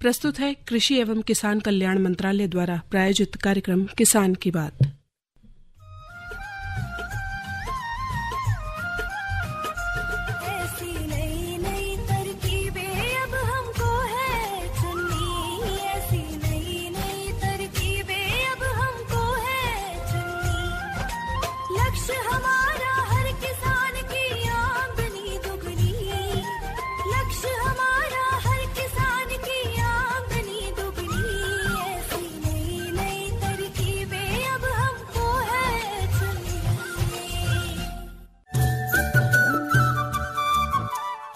प्रस्तुत है कृषि एवं किसान कल्याण मंत्रालय द्वारा प्रायोजित कार्यक्रम किसान की बात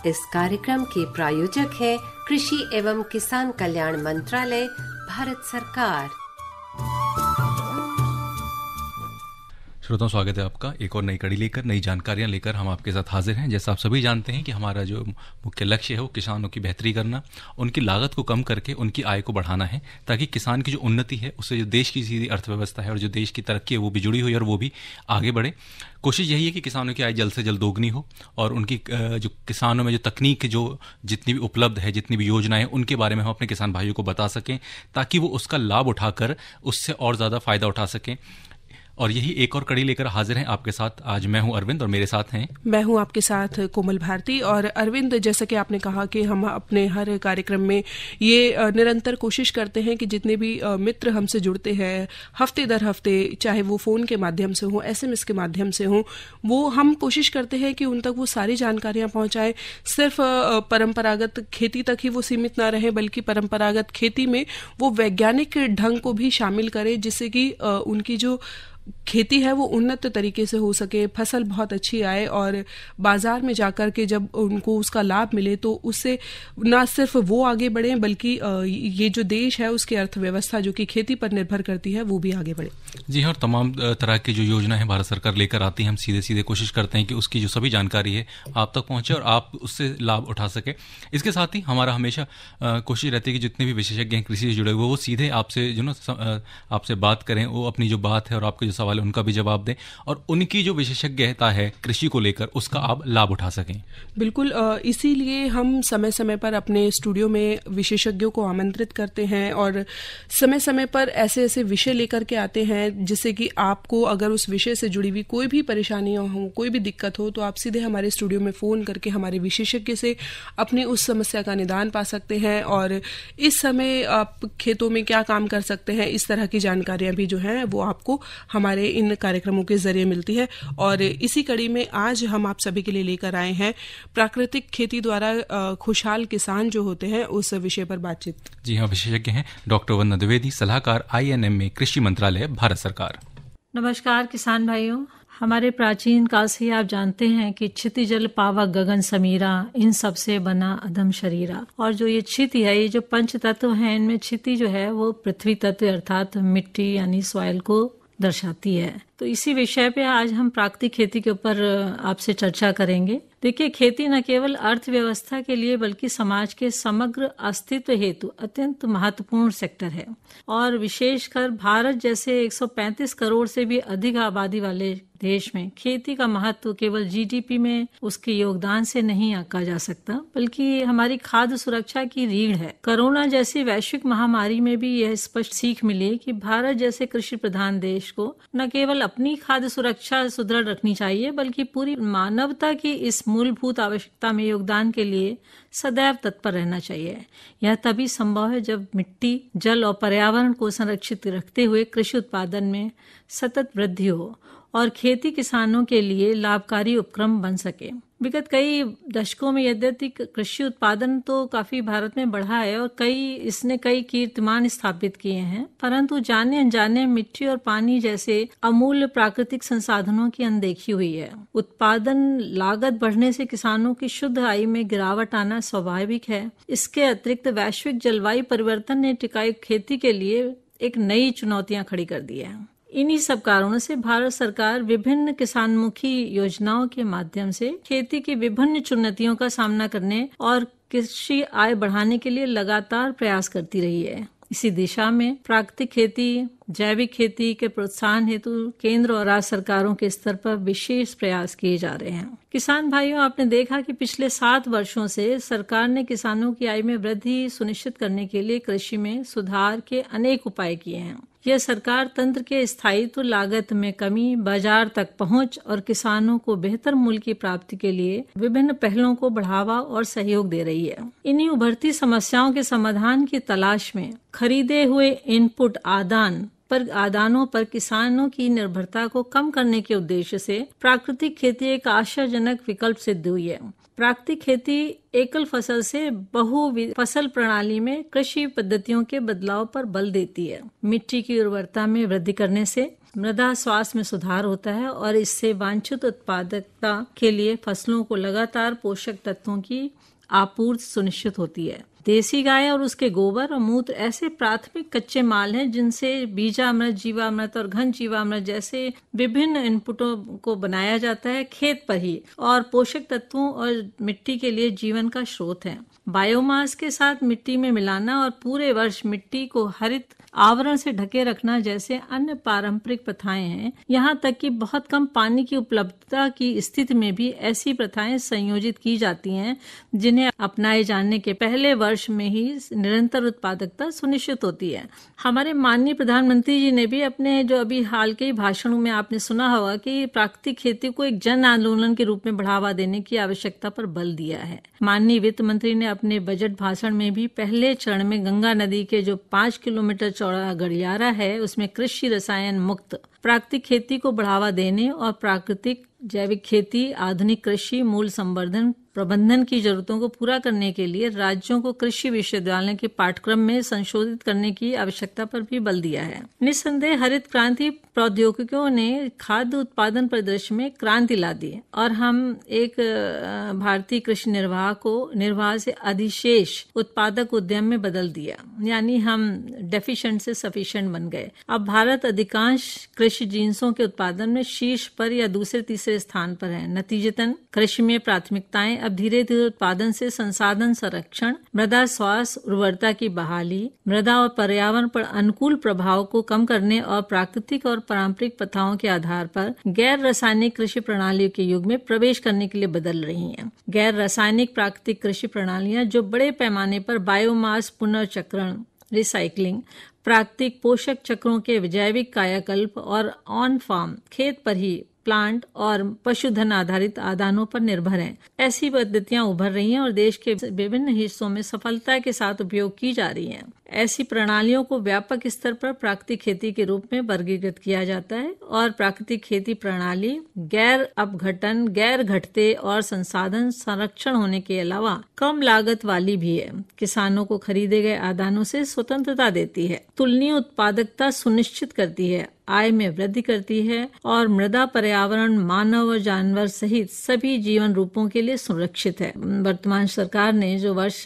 इस कार्यक्रम के प्रायोजक है कृषि एवं किसान कल्याण मंत्रालय भारत सरकार श्रोताओं स्वागत है आपका एक और नई कड़ी लेकर नई जानकारियां लेकर हम आपके साथ हाजिर हैं जैसा आप सभी जानते हैं कि हमारा जो मुख्य लक्ष्य है वो किसानों की बेहतरी करना उनकी लागत को कम करके उनकी आय को बढ़ाना है ताकि किसान की जो उन्नति है उससे जो देश की सीधी अर्थव्यवस्था है और जो देश की तरक्की है वो भी जुड़ी हुई और वो भी आगे बढ़े कोशिश यही है कि किसानों की आय जल्द से जल्द दोगुनी हो और उनकी जो किसानों में जो तकनीक जो जितनी भी उपलब्ध है जितनी भी योजनाएं उनके बारे में हम अपने किसान भाइयों को बता सकें ताकि वो उसका लाभ उठाकर उससे और ज़्यादा फ़ायदा उठा सकें और यही एक और कड़ी लेकर हाजिर हैं आपके साथ आज मैं हूं अरविंद और मेरे साथ हैं मैं हूं आपके साथ कोमल भारती और अरविंद जैसा कि आपने कहा कि हम अपने हर कार्यक्रम में ये निरंतर कोशिश करते हैं कि जितने भी मित्र हमसे जुड़ते हैं हफ्ते दर हफ्ते चाहे वो फ़ोन के माध्यम से हो एस के माध्यम से हो वो हम कोशिश करते हैं कि उन तक वो सारी जानकारियां पहुंचाए सिर्फ परम्परागत खेती तक ही वो सीमित ना रहे बल्कि परम्परागत खेती में वो वैज्ञानिक ढंग को भी शामिल करे जिससे कि उनकी जो खेती है वो उन्नत तरीके से हो सके फसल बहुत अच्छी आए और बाज़ार में जाकर के जब उनको उसका लाभ मिले तो उससे ना सिर्फ वो आगे बढ़े बल्कि ये जो देश है उसकी अर्थव्यवस्था जो कि खेती पर निर्भर करती है वो भी आगे बढ़े जी हाँ और तमाम तरह की जो योजना है भारत सरकार लेकर आती है हम सीधे सीधे कोशिश करते हैं कि उसकी जो सभी जानकारी है आप तक पहुंचे और आप उससे लाभ उठा सके इसके साथ ही हमारा हमेशा कोशिश रहती है कि जितने भी विशेषज्ञ हैं कृषि से जुड़े हुए वो सीधे आपसे जो ना आपसे बात करें वो अपनी जो बात है और आपके जो सवाल है उनका भी जवाब दें और उनकी जो विशेषज्ञता है कृषि को लेकर उसका आप लाभ उठा सकें बिल्कुल इसीलिए हम समय समय पर अपने स्टूडियो में विशेषज्ञों को आमंत्रित करते हैं और समय समय पर ऐसे ऐसे विषय लेकर के आते हैं जिससे कि आपको अगर उस विषय से जुड़ी हुई कोई भी परेशानियां हो कोई भी दिक्कत हो तो आप सीधे हमारे स्टूडियो में फ़ोन करके हमारे विशेषज्ञ से अपनी उस समस्या का निदान पा सकते हैं और इस समय आप खेतों में क्या काम कर सकते हैं इस तरह की जानकारियां भी जो है वो आपको हम हमारे इन कार्यक्रमों के जरिए मिलती है और इसी कड़ी में आज हम आप सभी के लिए लेकर आए हैं प्राकृतिक खेती द्वारा खुशहाल किसान जो होते हैं उस विषय पर बातचीत जी हाँ विशेषज्ञ हैं डॉक्टर वंदना द्विवेदी सलाहकार आईएनएमए कृषि मंत्रालय भारत सरकार नमस्कार किसान भाइयों हमारे प्राचीन काल से आप जानते हैं कि क्षिति जल पावा गगन समीरा इन सबसे बना अधम शरीरा और जो ये क्षिति है ये जो पंच तत्व है इनमें क्षिति जो है वो पृथ्वी तत्व अर्थात मिट्टी यानी सॉयल को दर्शाती है तो इसी विषय पे आज हम प्राकृतिक खेती के ऊपर आपसे चर्चा करेंगे देखिए खेती न केवल अर्थव्यवस्था के लिए बल्कि समाज के समग्र अस्तित्व हेतु अत्यंत महत्वपूर्ण सेक्टर है और विशेषकर भारत जैसे 135 करोड़ से भी अधिक आबादी वाले देश में खेती का महत्व केवल जीडीपी में उसके योगदान से नहीं आका जा सकता बल्कि हमारी खाद्य सुरक्षा की रीढ़ है कोरोना जैसी वैश्विक महामारी में भी यह स्पष्ट सीख मिली कि भारत जैसे कृषि प्रधान देश को न केवल अपनी खाद्य सुरक्षा सुदृढ़ रखनी चाहिए बल्कि पूरी मानवता की इस मूलभूत आवश्यकता में योगदान के लिए सदैव तत्पर रहना चाहिए यह तभी संभव है जब मिट्टी जल और पर्यावरण को संरक्षित रखते हुए कृषि उत्पादन में सतत वृद्धि हो और खेती किसानों के लिए लाभकारी उपक्रम बन सके विगत कई दशकों में यद्यपि कृषि उत्पादन तो काफ़ी भारत में बढ़ा है और कई इसने कई कीर्तिमान स्थापित किए हैं परंतु जाने अनजाने मिट्टी और पानी जैसे अमूल्य प्राकृतिक संसाधनों की अनदेखी हुई है उत्पादन लागत बढ़ने से किसानों की शुद्ध आय में गिरावट आना स्वाभाविक है इसके अतिरिक्त वैश्विक जलवायु परिवर्तन ने टिकाऊ खेती के लिए एक नई चुनौतियां खड़ी कर दी है इन्हीं सब कारणों से भारत सरकार विभिन्न किसानमुखी योजनाओं के माध्यम से खेती की विभिन्न चुनौतियों का सामना करने और कृषि आय बढ़ाने के लिए लगातार प्रयास करती रही है इसी दिशा में प्राकृतिक खेती जैविक खेती के प्रोत्साहन हेतु केंद्र और राज्य सरकारों के स्तर पर विशेष प्रयास किए जा रहे हैं किसान भाइयों आपने देखा कि पिछले सात वर्षों से सरकार ने किसानों की आय में वृद्धि सुनिश्चित करने के लिए कृषि में सुधार के अनेक उपाय किए हैं यह सरकार तंत्र के स्थायित्व लागत में कमी बाजार तक पहुंच और किसानों को बेहतर मूल्य की प्राप्ति के लिए विभिन्न पहलों को बढ़ावा और सहयोग दे रही है इन्हीं उभरती समस्याओं के समाधान की तलाश में खरीदे हुए इनपुट आदान पर आदानों पर किसानों की निर्भरता को कम करने के उद्देश्य से प्राकृतिक खेती एक आशाजनक विकल्प सिद्ध हुई है प्राकृतिक खेती एकल फसल से बहु फसल प्रणाली में कृषि पद्धतियों के बदलाव पर बल देती है मिट्टी की उर्वरता में वृद्धि करने से मृदा स्वास्थ्य में सुधार होता है और इससे वांछित उत्पादकता के लिए फसलों को लगातार पोषक तत्वों की आपूर्ति सुनिश्चित होती है देसी गाय और उसके गोबर और मूत्र ऐसे प्राथमिक कच्चे माल हैं जिनसे बीजामृत जीवामृत और घन जीवामृत जैसे विभिन्न इनपुटों को बनाया जाता है खेत पर ही और पोषक तत्वों और मिट्टी के लिए जीवन का स्रोत है बायोमास के साथ मिट्टी में मिलाना और पूरे वर्ष मिट्टी को हरित आवरण से ढके रखना जैसे अन्य पारंपरिक प्रथाएं हैं यहाँ तक कि बहुत कम पानी की उपलब्धता की स्थिति में भी ऐसी प्रथाएं संयोजित की जाती हैं जिन्हें अपनाए जाने के पहले वर्ष में ही निरंतर उत्पादकता सुनिश्चित होती है हमारे माननीय प्रधानमंत्री जी ने भी अपने जो अभी हाल के भाषणों में आपने सुना होगा कि प्राकृतिक खेती को एक जन आंदोलन के रूप में बढ़ावा देने की आवश्यकता पर बल दिया है माननीय वित्त मंत्री ने अपने बजट भाषण में भी पहले चरण में गंगा नदी के जो पांच किलोमीटर चौड़ा गलियारा है उसमें कृषि रसायन मुक्त प्राकृतिक खेती को बढ़ावा देने और प्राकृतिक जैविक खेती आधुनिक कृषि मूल संवर्धन प्रबंधन की जरूरतों को पूरा करने के लिए राज्यों को कृषि विश्वविद्यालय के पाठ्यक्रम में संशोधित करने की आवश्यकता पर भी बल दिया है निस्संदेह हरित क्रांति प्रौद्योगिकियों ने खाद्य उत्पादन परिदृश्य में क्रांति ला दी और हम एक भारतीय कृषि निर्वाह को निर्वाह से अधिशेष उत्पादक उद्यम में बदल दिया यानी हम डेफिशिएंट से सफिशिएंट बन गए अब भारत अधिकांश कृषि जींसों के उत्पादन में शीर्ष पर या दूसरे तीसरे स्थान पर है नतीजतन कृषि में प्राथमिकताएं अब धीरे धीरे उत्पादन से संसाधन संरक्षण मृदा स्वास्थ्य उर्वरता की बहाली मृदा और पर्यावरण पर अनुकूल प्रभाव को कम करने और प्राकृतिक और पारंपरिक प्रथाओं के आधार पर गैर रासायनिक कृषि प्रणालियों के युग में प्रवेश करने के लिए बदल रही हैं। गैर रासायनिक प्राकृतिक कृषि प्रणालियां जो बड़े पैमाने पर बायोमास पुनर्चक्रण रिसाइकलिंग प्राकृतिक पोषक चक्रों के जैविक कायाकल्प और ऑन फार्म खेत पर ही प्लांट और पशुधन आधारित आदानों पर निर्भर हैं ऐसी पद्धतियां उभर रही हैं और देश के विभिन्न हिस्सों में सफलता के साथ उपयोग की जा रही हैं ऐसी प्रणालियों को व्यापक स्तर पर प्राकृतिक खेती के रूप में वर्गीकृत किया जाता है और प्राकृतिक खेती प्रणाली गैर अपघटन गैर घटते और संसाधन संरक्षण होने के अलावा कम लागत वाली भी है किसानों को खरीदे गए आदानों से स्वतंत्रता देती है तुलनीय उत्पादकता सुनिश्चित करती है आय में वृद्धि करती है और मृदा पर्यावरण मानव और जानवर सहित सभी जीवन रूपों के लिए संरक्षित है वर्तमान सरकार ने जो वर्ष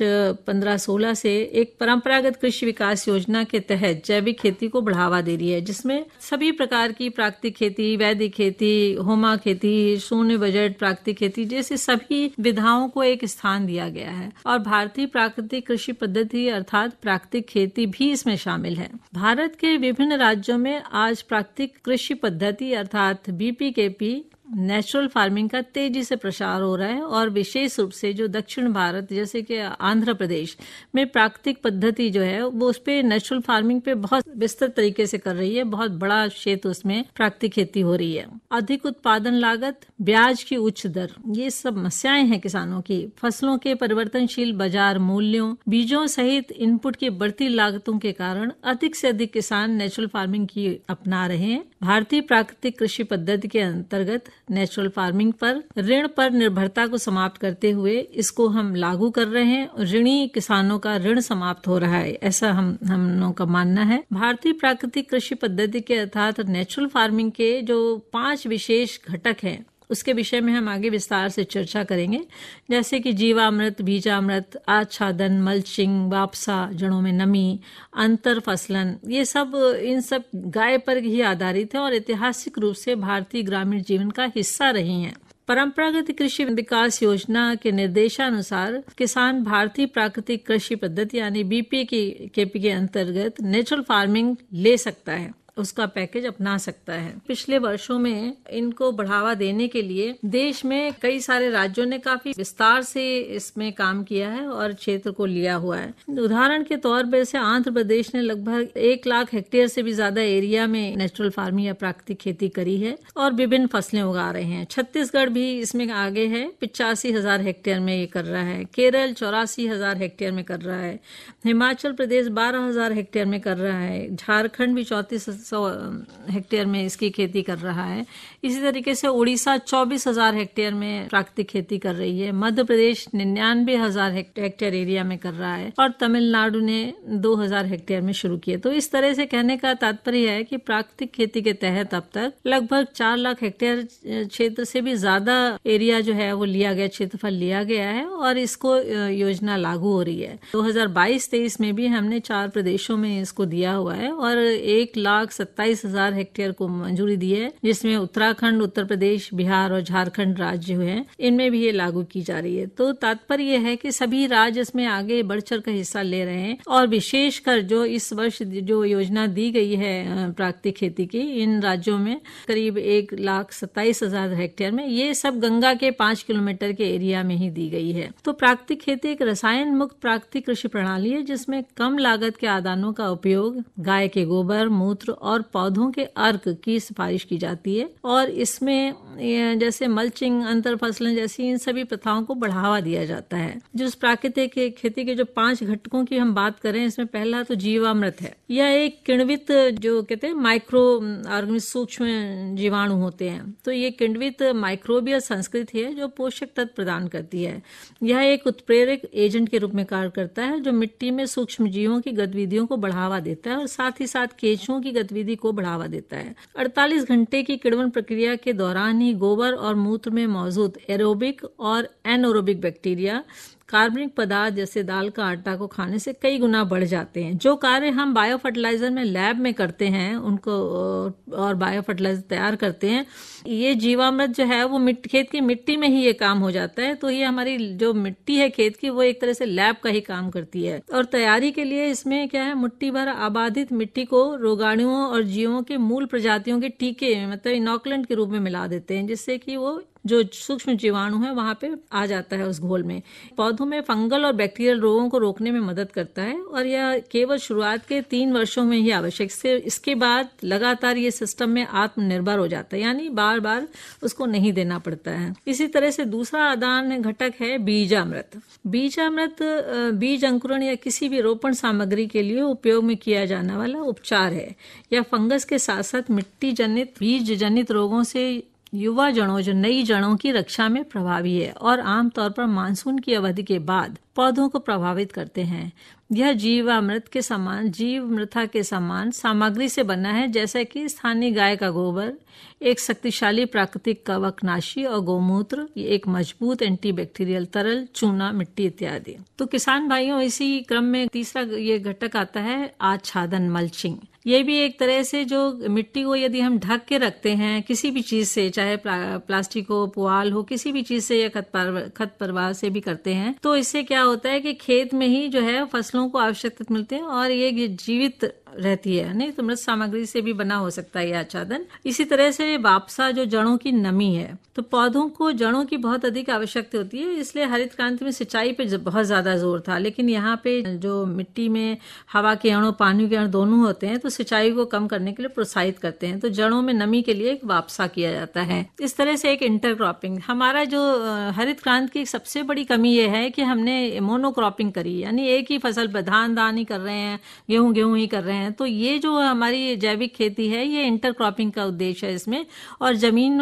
15-16 से एक परंपरागत कृषि विकास योजना के तहत जैविक खेती को बढ़ावा दे रही है जिसमें सभी प्रकार की प्राकृतिक खेती वैदिक खेती होमा खेती शून्य बजट प्राकृतिक खेती जैसे सभी विधाओं को एक स्थान दिया गया है और भारतीय प्राकृतिक कृषि पद्धति अर्थात प्राकृतिक खेती भी इसमें शामिल है भारत के विभिन्न राज्यों में आज प्राकृतिक कृषि पद्धति अर्थात पी नेचुरल फार्मिंग का तेजी से प्रसार हो रहा है और विशेष रूप से जो दक्षिण भारत जैसे कि आंध्र प्रदेश में प्राकृतिक पद्धति जो है वो उस पर नेचुरल फार्मिंग पे बहुत विस्तृत तरीके से कर रही है बहुत बड़ा क्षेत्र उसमें प्राकृतिक खेती हो रही है अधिक उत्पादन लागत ब्याज की उच्च दर ये सब समस्याएं हैं किसानों की फसलों के परिवर्तनशील बाजार मूल्यों बीजों सहित इनपुट की बढ़ती लागतों के कारण अधिक से अधिक किसान नेचुरल फार्मिंग की अपना रहे हैं भारतीय प्राकृतिक कृषि पद्धति के अंतर्गत नेचुरल फार्मिंग पर ऋण पर निर्भरता को समाप्त करते हुए इसको हम लागू कर रहे हैं ऋणी किसानों का ऋण समाप्त हो रहा है ऐसा हम हम लोगों का मानना है भारतीय प्राकृतिक कृषि पद्धति के अर्थात नेचुरल फार्मिंग के जो पांच विशेष घटक हैं उसके विषय में हम आगे विस्तार से चर्चा करेंगे जैसे कि जीवामृत बीजामृत आच्छादन मल्चिंग वापसा जड़ों में नमी अंतर फसलन ये सब इन सब गाय पर ही आधारित है और ऐतिहासिक रूप से भारतीय ग्रामीण जीवन का हिस्सा रही हैं परंपरागत कृषि विकास योजना के निर्देशानुसार किसान भारतीय प्राकृतिक कृषि पद्धति यानी बीपी के के अंतर्गत नेचुरल फार्मिंग ले सकता है उसका पैकेज अपना सकता है पिछले वर्षों में इनको बढ़ावा देने के लिए देश में कई सारे राज्यों ने काफी विस्तार से इसमें काम किया है और क्षेत्र को लिया हुआ है उदाहरण के तौर पर से आंध्र प्रदेश ने लगभग एक लाख हेक्टेयर से भी ज्यादा एरिया में नेचुरल फार्मिंग या प्राकृतिक खेती करी है और विभिन्न फसलें उगा रहे हैं छत्तीसगढ़ भी इसमें आगे है पिचासी हजार हेक्टेयर में ये कर रहा है केरल चौरासी हजार हेक्टेयर में कर रहा है हिमाचल प्रदेश बारह हजार हेक्टेयर में कर रहा है झारखंड भी चौंतीस सौ हेक्टेयर में इसकी खेती कर रहा है इसी तरीके से उड़ीसा चौबीस हजार हेक्टेयर में प्राकृतिक खेती कर रही है मध्य प्रदेश निन्यानवे हजार हेक्टेयर एरिया में कर रहा है और तमिलनाडु ने दो हजार हेक्टेयर में शुरू किए तो इस तरह से कहने का तात्पर्य है कि प्राकृतिक खेती के तहत अब तक लगभग चार लाख हेक्टेयर क्षेत्र से भी ज्यादा एरिया जो है वो लिया गया क्षेत्रफल लिया गया है और इसको योजना लागू हो रही है दो हजार में भी हमने चार प्रदेशों में इसको दिया हुआ है और एक लाख सत्ताईस हजार हेक्टेयर को मंजूरी दी है जिसमें उत्तराखंड उत्तर प्रदेश बिहार और झारखंड राज्य हुए हैं इनमें भी ये लागू की जा रही है तो तात्पर्य है कि सभी राज्य इसमें आगे बढ़ चढ़ कर हिस्सा ले रहे हैं और विशेषकर जो इस वर्ष जो योजना दी गई है प्राकृतिक खेती की इन राज्यों में करीब एक लाख सत्ताईस हजार हेक्टेयर में ये सब गंगा के पांच किलोमीटर के एरिया में ही दी गई है तो प्राकृतिक खेती एक रसायन मुक्त प्राकृतिक कृषि प्रणाली है जिसमें कम लागत के आदानों का उपयोग गाय के गोबर मूत्र और पौधों के अर्क की सिफारिश की जाती है और इसमें जैसे मल्चिंग अंतर फसलें जैसी इन सभी प्रथाओं को बढ़ावा दिया जाता है उस प्राकृतिक खेती के जो पांच घटकों की हम बात करें इसमें पहला तो जीवामृत है यह एक किण्वित जो कहते हैं माइक्रो ऑर्गेनिक सूक्ष्म जीवाणु होते हैं तो ये किण्वित माइक्रोबियल संस्कृति है जो पोषक तत्व प्रदान करती है यह एक उत्प्रेरक एजेंट के रूप में कार्य करता है जो मिट्टी में सूक्ष्म जीवों की गतिविधियों को बढ़ावा देता है और साथ ही साथ केचुओं की गतिविधि गतिविधि को बढ़ावा देता है 48 घंटे की किड़वन प्रक्रिया के दौरान ही गोबर और मूत्र में मौजूद एरोबिक और एनोरोबिक बैक्टीरिया कार्बनिक पदार्थ जैसे दाल का आटा को खाने से कई गुना बढ़ जाते हैं जो कार्य हम बायो फर्टिलाइज़र में लैब में करते हैं उनको और बायो फर्टिलाइज़र तैयार करते हैं ये जीवामृत जो है वो खेत की मिट्टी में ही ये काम हो जाता है तो ये हमारी जो मिट्टी है खेत की वो एक तरह से लैब का ही काम करती है और तैयारी के लिए इसमें क्या है मुट्ठी भर आबादित मिट्टी को रोगाणुओं और जीवों के मूल प्रजातियों के टीके मतलब इनोकलेंट के रूप में मिला देते हैं जिससे कि वो जो सूक्ष्म जीवाणु है वहाँ पे आ जाता है उस घोल में पौधों में फंगल और बैक्टीरियल रोगों को रोकने में मदद करता है और यह केवल शुरुआत के तीन वर्षों में ही आवश्यक से इसके बाद लगातार ये सिस्टम में आत्मनिर्भर हो जाता है यानी बार बार उसको नहीं देना पड़ता है इसी तरह से दूसरा आदान घटक है बीजामृत बीजामृत बीज अंकुरण या किसी भी रोपण सामग्री के लिए उपयोग में किया जाने वाला उपचार है यह फंगस के साथ साथ मिट्टी जनित बीज जनित रोगों से युवा जड़ों जो नई जड़ों की रक्षा में प्रभावी है और आमतौर पर मानसून की अवधि के बाद पौधों को प्रभावित करते हैं यह जीवामृत के समान जीव मृथा के समान सामग्री से बना है जैसे कि स्थानीय गाय का गोबर एक शक्तिशाली प्राकृतिक कवकनाशी और गोमूत्र एक मजबूत एंटीबैक्टीरियल तरल चूना मिट्टी इत्यादि तो किसान भाइयों इसी क्रम में तीसरा ये घटक आता है आच्छादन मल्चिंग ये भी एक तरह से जो मिट्टी को यदि हम ढक के रखते हैं किसी भी चीज़ से चाहे प्ला, प्लास्टिक हो पुआल हो किसी भी चीज़ से या खत पर, खत परवाह से भी करते हैं तो इससे क्या होता है कि खेत में ही जो है फसलों को आवश्यकता मिलते हैं और ये जीवित रहती है यानी समृद्ध तो सामग्री से भी बना हो सकता है यह आच्छादन इसी तरह से वापसा जो जड़ों की नमी है तो पौधों को जड़ों की बहुत अधिक आवश्यकता होती है इसलिए हरित क्रांति में सिंचाई पे बहुत ज्यादा जोर था लेकिन यहाँ पे जो मिट्टी में हवा के अणु पानी के अणु दोनों होते हैं तो सिंचाई को कम करने के लिए प्रोत्साहित करते हैं तो जड़ों में नमी के लिए एक वापसा किया जाता है इस तरह से एक इंटरक्रॉपिंग हमारा जो हरित क्रांति की सबसे बड़ी कमी यह है कि हमने मोनोक्रॉपिंग करी यानी एक ही फसल धान धान ही कर रहे हैं गेहूं गेहूं ही कर रहे हैं हैं तो ये जो हमारी जैविक खेती है ये इंटर क्रॉपिंग का उद्देश्य है इसमें और ज़मीन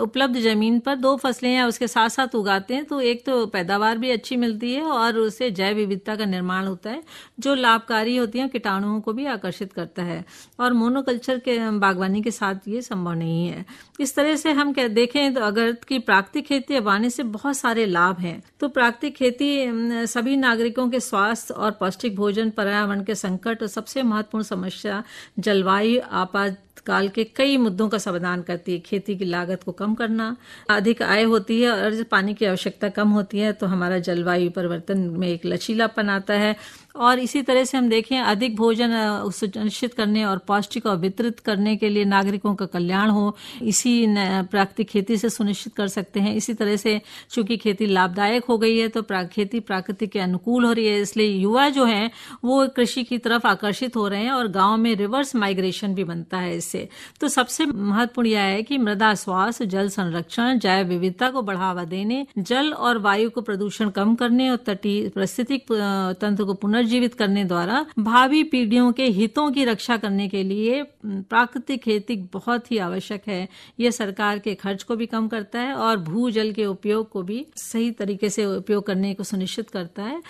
उपलब्ध ज़मीन पर दो फसलें या उसके साथ साथ उगाते हैं तो एक तो पैदावार भी अच्छी मिलती है और उससे जैव विविधता का निर्माण होता है जो लाभकारी होती है कीटाणुओं को भी आकर्षित करता है और मोनोकल्चर के बागवानी के साथ ये संभव नहीं है इस तरह से हम देखें तो अगर की प्राकृतिक खेती अपनाने से बहुत सारे लाभ हैं तो प्राकृतिक खेती सभी नागरिकों के स्वास्थ्य और पौष्टिक भोजन पर्यावरण के संकट और सबसे महत्व महत्वपूर्ण समस्या जलवायु आपात काल के कई मुद्दों का समाधान करती है खेती की लागत को कम करना अधिक आय होती है और जब पानी की आवश्यकता कम होती है तो हमारा जलवायु परिवर्तन में एक लचीलापन आता है और इसी तरह से हम देखें अधिक भोजन सुनिश्चित करने और पौष्टिक और वितरित करने के लिए नागरिकों का कल्याण हो इसी प्राकृतिक खेती से सुनिश्चित कर सकते हैं इसी तरह से चूंकि खेती लाभदायक हो गई है तो खेती प्राकृतिक के अनुकूल हो रही है इसलिए युवा जो है वो कृषि की तरफ आकर्षित हो रहे हैं और गाँव में रिवर्स माइग्रेशन भी बनता है इससे तो सबसे महत्वपूर्ण यह है कि मृदा स्वास्थ्य जल संरक्षण जैव विविधता को बढ़ावा देने जल और वायु को प्रदूषण कम करने और तटीय परिस्थितिक तंत्र को पुनर् पुनर्जीवित करने द्वारा भावी पीढ़ियों के हितों की रक्षा करने के लिए प्राकृतिक खेती बहुत ही आवश्यक है ये सरकार के खर्च को भी कम करता है और भू जल के उपयोग को भी सही तरीके से उपयोग करने को सुनिश्चित करता है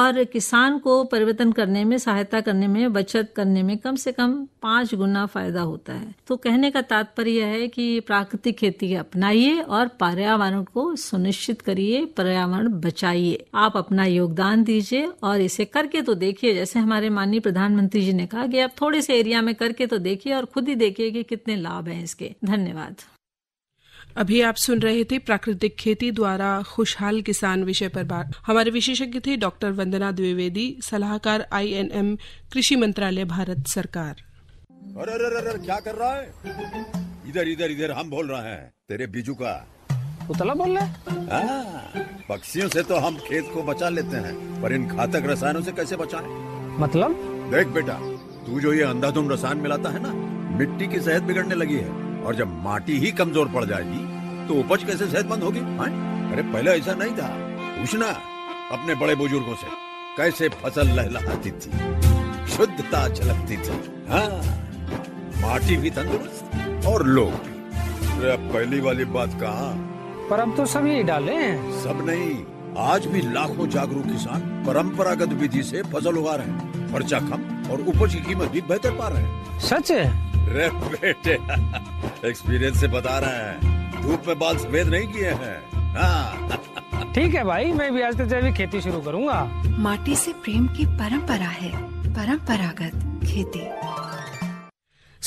और किसान को परिवर्तन करने में सहायता करने में बचत करने में कम से कम पांच गुना फायदा होता है तो कहने का तात्पर्य है कि प्राकृतिक खेती अपनाइए और पर्यावरण को सुनिश्चित करिए पर्यावरण बचाइए आप अपना योगदान दीजिए और इसे करके तो देखिए जैसे हमारे माननीय प्रधानमंत्री जी ने कहा कि आप थोड़े से एरिया में करके तो देखिए और खुद ही देखिए कि कितने लाभ हैं इसके धन्यवाद अभी आप सुन रहे थे प्राकृतिक खेती द्वारा खुशहाल किसान विषय पर बात हमारे विशेषज्ञ थे डॉक्टर वंदना द्विवेदी सलाहकार आई कृषि मंत्रालय भारत सरकार अरे अरे अरे क्या कर रहा है इधर इधर इधर हम बोल रहे हैं तेरे बीजू का उतला बोल रहे हाँ, पक्षियों से तो हम खेत को बचा लेते हैं पर इन घातक रसायनों से कैसे बचाएं? मतलब देख बेटा तू जो ये अंधाधुन रसायन मिलाता है ना मिट्टी की सेहत बिगड़ने लगी है और जब माटी ही कमजोर पड़ जाएगी तो उपज कैसे सेहतमंद होगी अरे पहले ऐसा नहीं था पूछना अपने बड़े बुजुर्गों से कैसे फसल लहलाती थी शुद्धता झलकती थी हाँ माटी भी तंदुरुस्त और लोग पहली वाली बात कहा हम तो सभी डाले हैं सब नहीं आज भी लाखों जागरूक किसान परंपरागत विधि से फसल उगा रहे हैं खर्चा कम और उपज की कीमत भी बेहतर पा रहे हैं सच है बेटे एक्सपीरियंस से बता रहे हैं धूप में बाल सफेद नहीं किए हैं हाँ। ठीक है भाई मैं भी आज तक तो जैविक खेती शुरू करूंगा माटी से प्रेम की परंपरा है परंपरागत खेती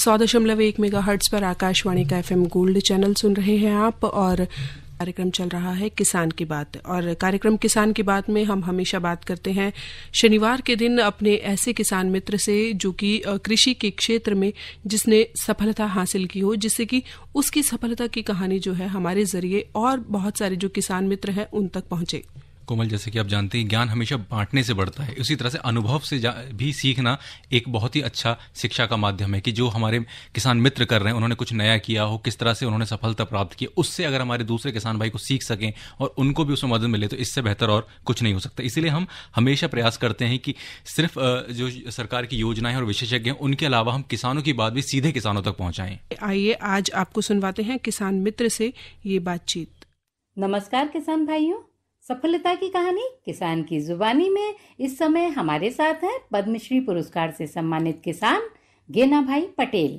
सौ दशमलव एक मेगा पर आकाशवाणी का एफएम गोल्ड चैनल सुन रहे हैं आप और कार्यक्रम चल रहा है किसान की बात और कार्यक्रम किसान की बात में हम हमेशा बात करते हैं शनिवार के दिन अपने ऐसे किसान मित्र से जो कि कृषि के क्षेत्र में जिसने सफलता हासिल की हो जिससे कि उसकी सफलता की कहानी जो है हमारे जरिए और बहुत सारे जो किसान मित्र हैं उन तक पहुंचे कोमल जैसे कि आप जानते हैं ज्ञान हमेशा बांटने से बढ़ता है उसी तरह से अनुभव से भी सीखना एक बहुत ही अच्छा शिक्षा का माध्यम है कि जो हमारे किसान मित्र कर रहे हैं उन्होंने कुछ नया किया हो किस तरह से उन्होंने सफलता प्राप्त की उससे अगर हमारे दूसरे किसान भाई को सीख सकें और उनको भी उसमें मदद मिले तो इससे बेहतर और कुछ नहीं हो सकता इसीलिए हम हमेशा प्रयास करते हैं कि सिर्फ जो सरकार की योजनाएं और विशेषज्ञ हैं उनके अलावा हम किसानों की बात भी सीधे किसानों तक पहुंचाएं आइए आज आपको सुनवाते हैं किसान मित्र से ये बातचीत नमस्कार किसान भाइयों सफलता की कहानी किसान की जुबानी में इस समय हमारे साथ हैं पद्मश्री पुरस्कार से सम्मानित किसान गेना भाई पटेल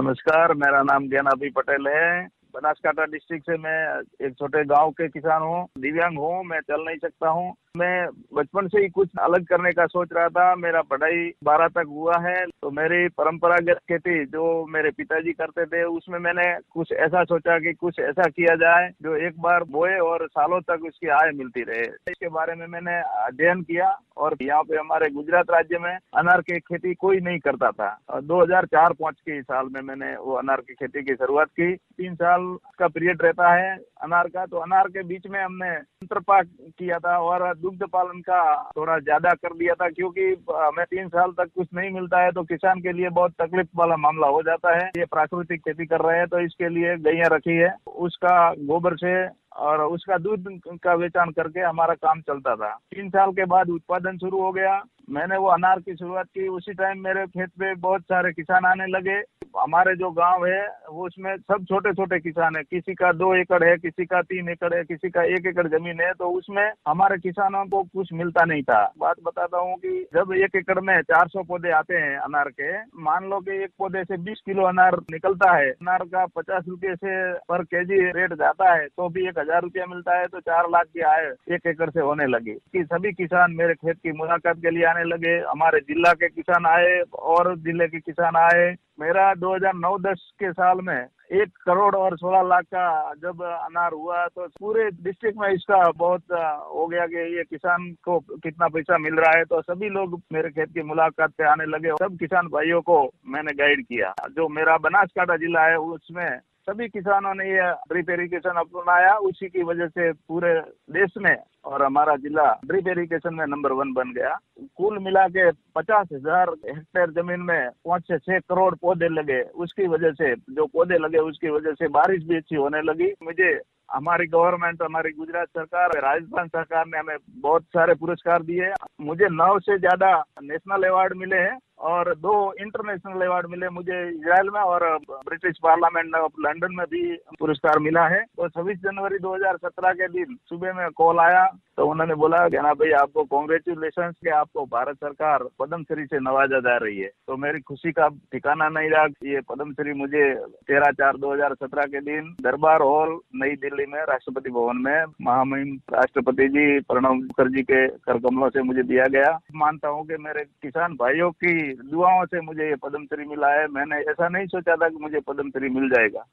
नमस्कार मेरा नाम गेना भाई पटेल है बनासकाठा डिस्ट्रिक्ट से मैं एक छोटे गांव के किसान हूँ दिव्यांग हूँ मैं चल नहीं सकता हूँ मैं बचपन से ही कुछ अलग करने का सोच रहा था मेरा पढ़ाई बारह तक हुआ है तो मेरी परंपरागत खेती जो मेरे पिताजी करते थे उसमें मैंने कुछ ऐसा सोचा कि कुछ ऐसा किया जाए जो एक बार बोए और सालों तक उसकी आय मिलती रहे इसके बारे में मैंने अध्ययन किया और यहाँ पे हमारे गुजरात राज्य में अनार की खेती कोई नहीं करता था दो हजार चार पाँच के साल में मैंने वो अनार की खेती की शुरुआत की तीन साल का पीरियड रहता है अनार का तो अनार के बीच में हमने अंतरपाक किया था और दुग्ध पालन का थोड़ा ज्यादा कर दिया था क्योंकि हमें तीन साल तक कुछ नहीं मिलता है तो किसान के लिए बहुत तकलीफ वाला मामला हो जाता है ये प्राकृतिक खेती कर रहे हैं तो इसके लिए गैया रखी है उसका गोबर से और उसका दूध का बेचान करके हमारा काम चलता था तीन साल के बाद उत्पादन शुरू हो गया मैंने वो अनार की शुरुआत की उसी टाइम मेरे खेत पे बहुत सारे किसान आने लगे हमारे जो गांव है वो उसमें सब छोटे छोटे किसान है किसी का दो एकड़ है किसी का तीन एकड़ है किसी का एक एकड़ जमीन है तो उसमें हमारे किसानों को कुछ मिलता नहीं था बात बताता हूँ कि जब एक एकड़ में 400 पौधे आते हैं अनार के मान लो कि एक पौधे से 20 किलो अनार निकलता है अनार का पचास रूपये से पर केजी रेट जाता है तो भी एक हजार रुपया मिलता है तो चार लाख की आय एक एकड़ से होने लगी कि सभी किसान मेरे खेत की मुलाकात के लिए आने लगे हमारे जिला के किसान आए और जिले के किसान आए मेरा 2009-10 के साल में एक करोड़ और सोलह लाख का जब अनार हुआ तो पूरे डिस्ट्रिक्ट में इसका बहुत हो गया कि ये किसान को कितना पैसा मिल रहा है तो सभी लोग मेरे खेत की मुलाकात पे आने लगे सब किसान भाइयों को मैंने गाइड किया जो मेरा बनासकाठा जिला है उसमें सभी किसानों ने यह ड्रिप इरीगेशन अपनाया उसी की वजह से पूरे देश में और हमारा जिला ड्रिप इरीगेशन में नंबर वन बन गया कुल मिला के पचास हजार हेक्टेयर जमीन में पाँच से छह करोड़ पौधे लगे उसकी वजह से जो पौधे लगे उसकी वजह से बारिश भी अच्छी होने लगी मुझे हमारी गवर्नमेंट हमारी गुजरात सरकार राजस्थान सरकार ने हमें बहुत सारे पुरस्कार दिए मुझे नौ से ज्यादा नेशनल अवार्ड मिले हैं और दो इंटरनेशनल अवार्ड मिले मुझे इसराइल में और ब्रिटिश पार्लियामेंट ऑफ लंदन में भी पुरस्कार मिला है तो छब्बीस जनवरी 2017 के दिन सुबह में कॉल आया तो उन्होंने बोला कहना भाई आपको कॉन्ग्रेचुलेशन के आपको भारत सरकार पद्मश्री से नवाजा जा रही है तो मेरी खुशी का ठिकाना नहीं रहा ये पद्मश्री मुझे तेरह चार दो के दिन दरबार हॉल नई दिल्ली में राष्ट्रपति भवन में महामहिम राष्ट्रपति जी प्रणब मुखर्जी के कमलों से मुझे दिया गया मानता हूँ की मेरे किसान भाइयों की दुआओं से मुझे ये पद्मश्री मिला है मैंने ऐसा नहीं सोचा था कि मुझे पद्मश्री मिल जाएगा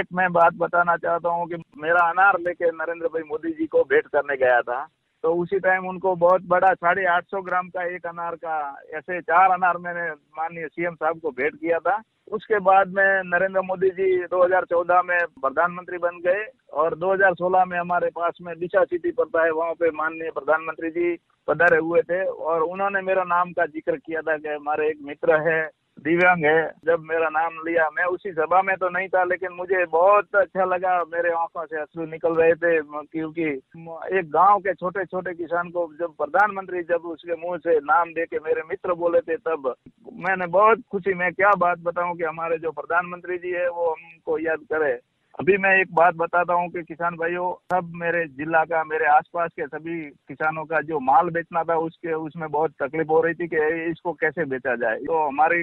एक मैं बात बताना चाहता हूँ कि मेरा अनार लेके नरेंद्र भाई मोदी जी को भेंट करने गया था तो उसी टाइम उनको बहुत बड़ा साढ़े आठ सौ ग्राम का एक अनार का ऐसे चार अनार मैंने माननीय सीएम साहब को भेंट किया था उसके बाद में नरेंद्र मोदी जी 2014 में प्रधानमंत्री बन गए और 2016 में हमारे पास में दिशा सिटी पड़ता है वहाँ पे माननीय प्रधानमंत्री जी पधारे हुए थे और उन्होंने मेरा नाम का जिक्र किया था कि हमारे एक मित्र है दिव्यांग है जब मेरा नाम लिया मैं उसी सभा में तो नहीं था लेकिन मुझे बहुत अच्छा लगा मेरे आंखों से अश्रु निकल रहे थे क्योंकि एक गांव के छोटे छोटे किसान को जब प्रधानमंत्री जब उसके मुंह से नाम दे के मेरे मित्र बोले थे तब मैंने बहुत खुशी मैं क्या बात बताऊं कि हमारे जो प्रधानमंत्री जी है वो हमको याद करे अभी मैं एक बात बताता हूँ कि किसान भाइयों सब मेरे जिला का मेरे आसपास के सभी किसानों का जो माल बेचना था उसके उसमें बहुत तकलीफ हो रही थी कि इसको कैसे बेचा जाए तो हमारे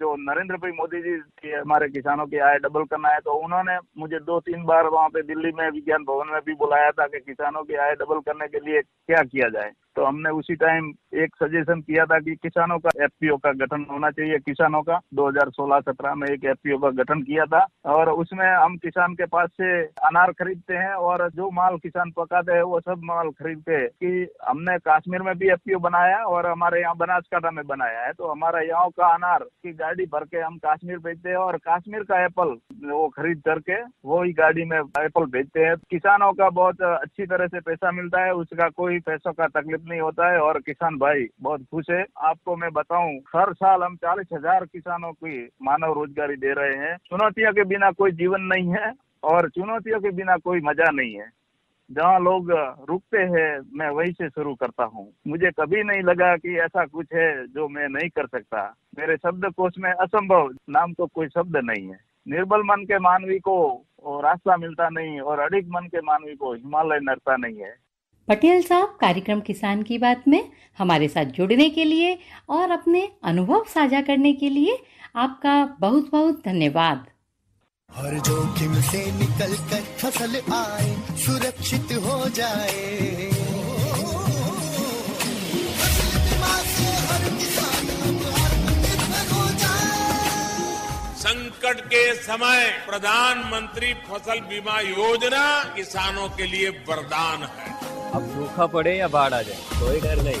जो नरेंद्र भाई मोदी जी हमारे किसानों की आय डबल करना है तो उन्होंने मुझे दो तीन बार वहाँ पे दिल्ली में विज्ञान भवन में भी बुलाया था कि किसानों की आय डबल करने के लिए क्या किया जाए तो हमने उसी टाइम एक सजेशन किया था कि किसानों का एफपीओ का गठन होना चाहिए किसानों का 2016-17 में एक एफपीओ का गठन किया था और उसमें हम किसान के पास से अनार खरीदते हैं और जो माल किसान पकाते हैं वो सब माल खरीदते हैं कि हमने कश्मीर में भी एफपीओ बनाया और हमारे यहाँ बनासकाठा में बनाया है तो हमारा यहाँ का अनार की गाड़ी भर के हम कश्मीर भेजते हैं और कश्मीर का एप्पल वो खरीद करके वो ही गाड़ी में एप्पल भेजते हैं किसानों का बहुत अच्छी तरह से पैसा मिलता है उसका कोई पैसों का तकलीफ नहीं होता है और किसान भाई बहुत खुश है आपको मैं बताऊं हर साल हम चालीस हजार किसानों की मानव रोजगारी दे रहे हैं चुनौतियों के बिना कोई जीवन नहीं है और चुनौतियों के बिना कोई मजा नहीं है जहाँ लोग रुकते हैं मैं वहीं से शुरू करता हूँ मुझे कभी नहीं लगा कि ऐसा कुछ है जो मैं नहीं कर सकता मेरे शब्द कोश में असंभव नाम तो कोई शब्द नहीं है निर्बल मन के मानवी को रास्ता मिलता नहीं और अधिक मन के मानवी को हिमालय नरता नहीं है पटेल साहब कार्यक्रम किसान की बात में हमारे साथ जुड़ने के लिए और अपने अनुभव साझा करने के लिए आपका बहुत बहुत धन्यवाद हर जोखिम से निकल कर फसल आए सुरक्षित हो जाए संकट के समय प्रधानमंत्री फसल बीमा योजना किसानों के लिए वरदान है अब सूखा पड़े या बाढ़ आ जाए कोई डर नहीं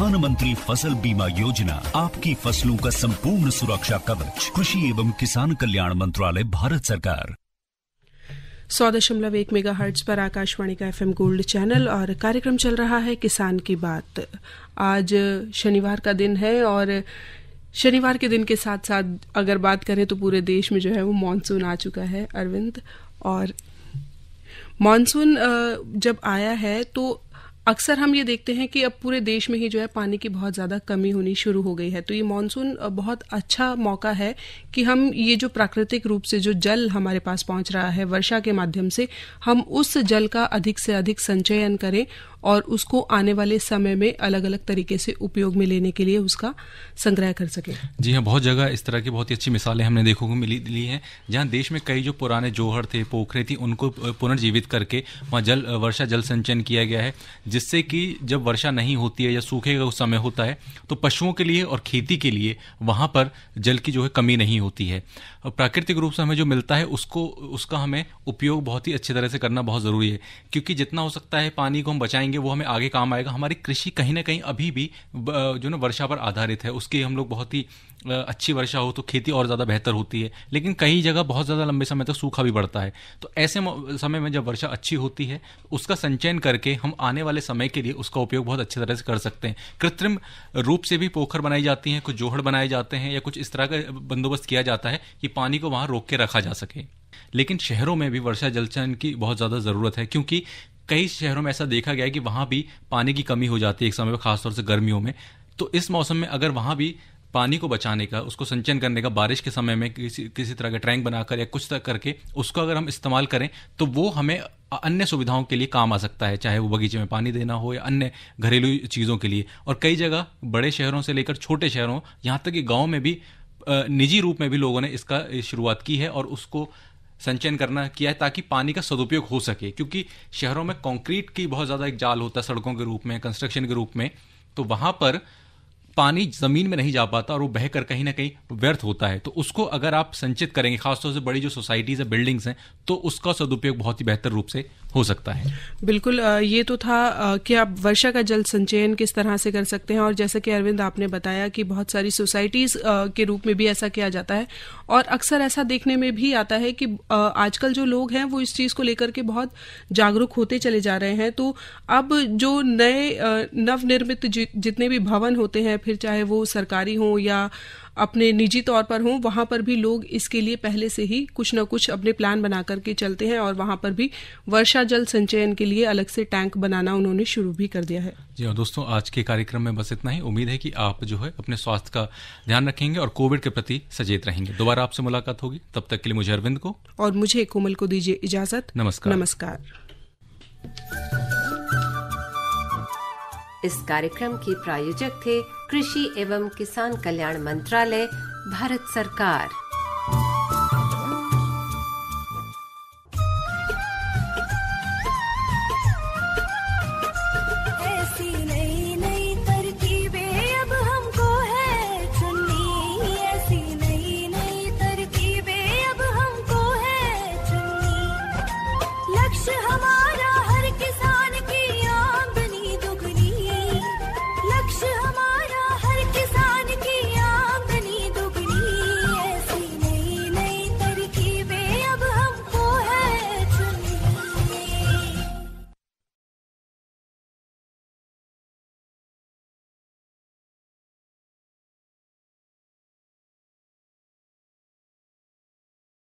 प्रधानमंत्री फसल बीमा योजना आपकी फसलों का संपूर्ण सुरक्षा कवच कृषि एवं किसान कल्याण मंत्रालय भारत सरकार सौ दशमलव एक मेगा हर्ट पर आकाशवाणी का एफएम गोल्ड चैनल और कार्यक्रम चल रहा है किसान की बात आज शनिवार का दिन है और शनिवार के दिन के साथ साथ अगर बात करें तो पूरे देश में जो है वो मानसून आ चुका है अरविंद और मानसून जब आया है तो अक्सर हम ये देखते हैं कि अब पूरे देश में ही जो है पानी की बहुत ज़्यादा कमी होनी शुरू हो गई है तो ये मानसून बहुत अच्छा मौका है कि हम ये जो प्राकृतिक रूप से जो जल हमारे पास पहुंच रहा है वर्षा के माध्यम से हम उस जल का अधिक से अधिक संचयन करें और उसको आने वाले समय में अलग अलग तरीके से उपयोग में लेने के लिए उसका संग्रह कर सके जी हाँ बहुत जगह इस तरह की बहुत ही अच्छी मिसालें हमने देखो को मिली ली हैं जहाँ देश में कई जो पुराने जोहर थे पोखरे थी उनको पुनर्जीवित करके वहाँ जल वर्षा जल संचयन किया गया है जिससे कि जब वर्षा नहीं होती है या सूखे का समय होता है तो पशुओं के लिए और खेती के लिए वहाँ पर जल की जो है कमी नहीं होती है प्राकृतिक रूप से हमें जो मिलता है उसको उसका हमें उपयोग बहुत ही अच्छी तरह से करना बहुत ज़रूरी है क्योंकि जितना हो सकता है पानी को हम बचाएंगे वो हमें आगे काम आएगा हमारी कृषि कहीं ना कहीं अभी भी जो ना वर्षा पर आधारित है उसकी हम लोग बहुत ही अच्छी वर्षा हो तो खेती और ज़्यादा बेहतर होती है लेकिन कई जगह बहुत ज़्यादा लंबे समय तक सूखा भी बढ़ता है तो ऐसे समय में जब वर्षा अच्छी होती है उसका संचयन करके हम आने वाले समय के लिए उसका उपयोग बहुत अच्छी तरह से कर सकते हैं कृत्रिम रूप से भी पोखर बनाई जाती हैं कुछ जोहड़ बनाए जाते हैं या कुछ इस तरह का बंदोबस्त किया जाता है कि पानी को वहाँ रोक के रखा जा सके लेकिन शहरों में भी वर्षा जलचयन की बहुत ज़्यादा ज़रूरत है क्योंकि कई शहरों में ऐसा देखा गया है कि वहाँ भी पानी की कमी हो जाती है एक समय पर खासतौर से गर्मियों में तो इस मौसम में अगर वहाँ भी पानी को बचाने का उसको संचयन करने का बारिश के समय में किसी किसी तरह का ट्रैंक बनाकर या कुछ तरह करके उसको अगर हम इस्तेमाल करें तो वो हमें अन्य सुविधाओं के लिए काम आ सकता है चाहे वो बगीचे में पानी देना हो या अन्य घरेलू चीज़ों के लिए और कई जगह बड़े शहरों से लेकर छोटे शहरों यहाँ तक कि गाँव में भी निजी रूप में भी लोगों ने इसका शुरुआत की है और उसको संचयन करना किया है ताकि पानी का सदुपयोग हो सके क्योंकि शहरों में कंक्रीट की बहुत ज़्यादा एक जाल होता है सड़कों के रूप में कंस्ट्रक्शन के रूप में तो वहाँ पर पानी जमीन में नहीं जा पाता और वो बहकर कहीं ना कहीं व्यर्थ होता है तो उसको अगर आप संचित करेंगे खासतौर से बड़ी जो सोसाइटीज है बिल्डिंग्स हैं तो उसका सदुपयोग बहुत ही बेहतर रूप से हो सकता है बिल्कुल ये तो था कि आप वर्षा का जल संचयन किस तरह से कर सकते हैं और जैसा कि अरविंद आपने बताया कि बहुत सारी सोसाइटीज़ के रूप में भी ऐसा किया जाता है और अक्सर ऐसा देखने में भी आता है कि आजकल जो लोग हैं वो इस चीज़ को लेकर के बहुत जागरूक होते चले जा रहे हैं तो अब जो नए नवनिर्मित जितने भी भवन होते हैं फिर चाहे वो सरकारी हो या अपने निजी तौर पर हूँ वहां पर भी लोग इसके लिए पहले से ही कुछ न कुछ अपने प्लान बना करके चलते हैं और वहां पर भी वर्षा जल संचयन के लिए अलग से टैंक बनाना उन्होंने शुरू भी कर दिया है जी हाँ दोस्तों आज के कार्यक्रम में बस इतना ही उम्मीद है कि आप जो है अपने स्वास्थ्य का ध्यान रखेंगे और कोविड के प्रति सचेत रहेंगे दोबारा आपसे मुलाकात होगी तब तक के लिए मुझे अरविंद को और मुझे कोमल को दीजिए इजाजत नमस्कार नमस्कार इस कार्यक्रम के प्रायोजक थे कृषि एवं किसान कल्याण मंत्रालय भारत सरकार